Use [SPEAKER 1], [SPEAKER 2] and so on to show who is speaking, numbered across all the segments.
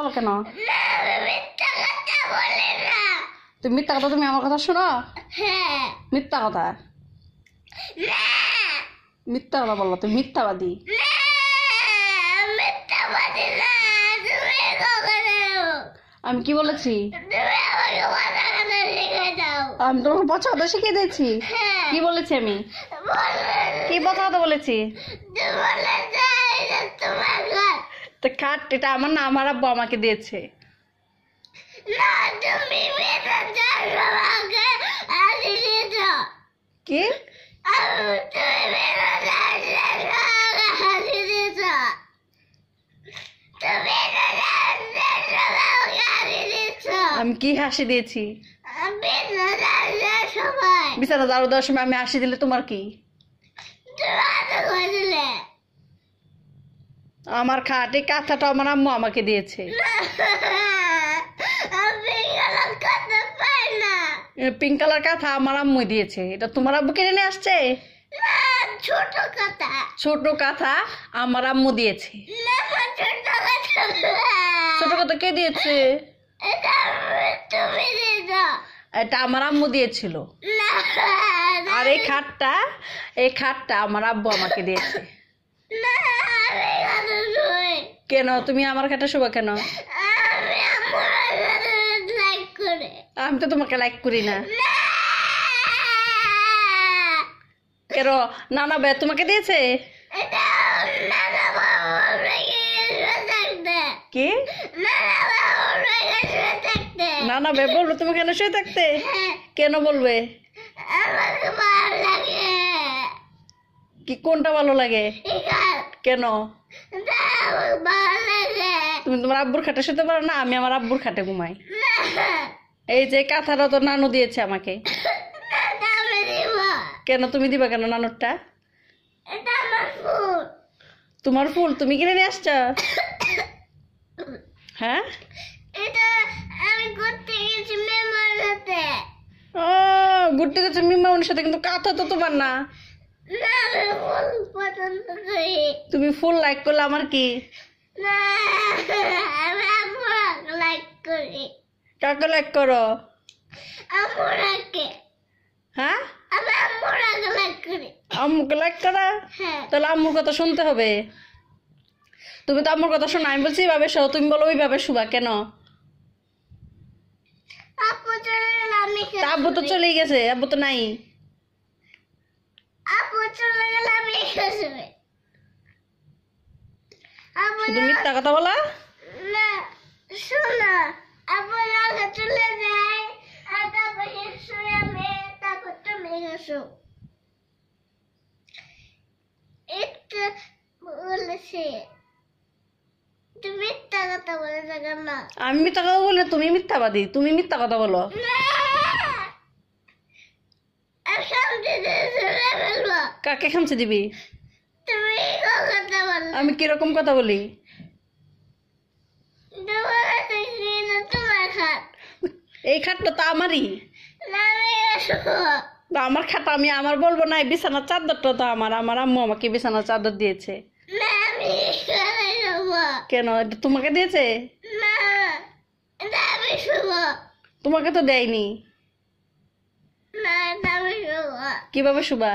[SPEAKER 1] বলো কেন তুমি মিথ্যা কথা তুমি আমার কথা শোনো হ্যাঁ। মিথ্যা কথা মিথ্যা কথা বললো তুমি মিথ্যাবাদী
[SPEAKER 2] আমি কি বলেছি
[SPEAKER 1] আমি তোমাকে পছন্দ শিখিয়ে দিয়েছি হ্যাঁ। কি বলেছি আমি
[SPEAKER 2] কি কথা বলেছি
[SPEAKER 1] তো কাট এটা আমার না আমার আব্বু আমাকে দিয়েছে
[SPEAKER 2] না তুমি কি আমি
[SPEAKER 1] কি হাসি দিয়েছি বিছানা দাঁড়ো দেওয়ার আমি হাসি দিলে তোমার কি আমার খাট এই কাঁথাটা আমার আম্মু আমাকে দিয়েছে পিঙ্ক কালার কাঁথা আমার আম্মু দিয়েছে এটা তোমার আব্বু কিনে নিয়ে আসছে
[SPEAKER 2] ছোট কাঁথা
[SPEAKER 1] ছোট কাঁথা আমার আম্মু দিয়েছে ছোট কাঁথা কে দিয়েছে এটা আমার আম্মু দিয়েছিল আর এই খাটটা এই খাটটা আমার আব্বু আমাকে দিয়েছে কেন তুমি আমার কাটা শোবা কেন আমি তো তোমাকে লাইক করি না কেন না না বে তোমাকে দিয়েছে কি না না বে বলবো তুমি কেন শুয়ে থাকতে হ্যাঁ। কেন বলবে কি কোনটা ভালো লাগে কেন
[SPEAKER 2] তুমি তোমার আব্বুর খাটে
[SPEAKER 1] শুতে পারো না আমি আমার আব্বুর খাটে ঘুমাই এই যে কাঁথাটা তো নানু দিয়েছে আমাকে কেন তুমি দিবা কেন নানুরটা তোমার ফুল তুমি কিনে নিয়ে আসছ হ্যাঁ ও ঘুরতে গেছো মিমাউনের সাথে কিন্তু কাঁথা তো তোমার না
[SPEAKER 2] পছন্দ করি
[SPEAKER 1] তুমি ফুল লাইক করলে আমার কি কাকে লাইক করো হ্যাঁ? আম্মুকে লাইক করা হ্যাঁ। তাহলে আম্মুর কথা শুনতে হবে তুমি তো আম্মুর কথা শোনো আমি বলছি ভাবে শো তুমি বলো ভাবে শুবা কেন
[SPEAKER 2] আব্বু তো চলে গেছে আব্বু তো নাই আব্বু চলে গেলে আমি শুধু মিথ্যা কথা বলা না
[SPEAKER 1] আমি তুমি মিথ্যা কথা বলে তুমি মিথ্যা কথা তুমি তুমি মিথ্যা কথা বলো কাকে খামছে দিবি আমি কিরকম কথা বলি এই খাটটা তো আমারই আমার খাটা আমি আমার বলবো না বিছানার চাদরটা তো আমার আমার আম্মু আমাকে বিছানার চাদর দিয়েছে কেন এটা তোমাকে দিয়েছে তোমাকে তো দেয়নি কিভাবে শুবা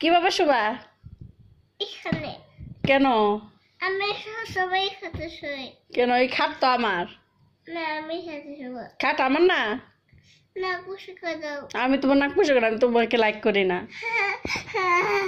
[SPEAKER 1] কিভাবে শুবা এখানে কেন
[SPEAKER 2] আমি সবাই খাতে শুই
[SPEAKER 1] কেন এই খাট তো আমার
[SPEAKER 2] না আমি খাতে শুব খাট আমার না না পুষে দাও আমি তোমার
[SPEAKER 1] নাক পুষে আমি তোমাকে লাইক করি না হ্যাঁ, হ্যাঁ, হ্যাঁ।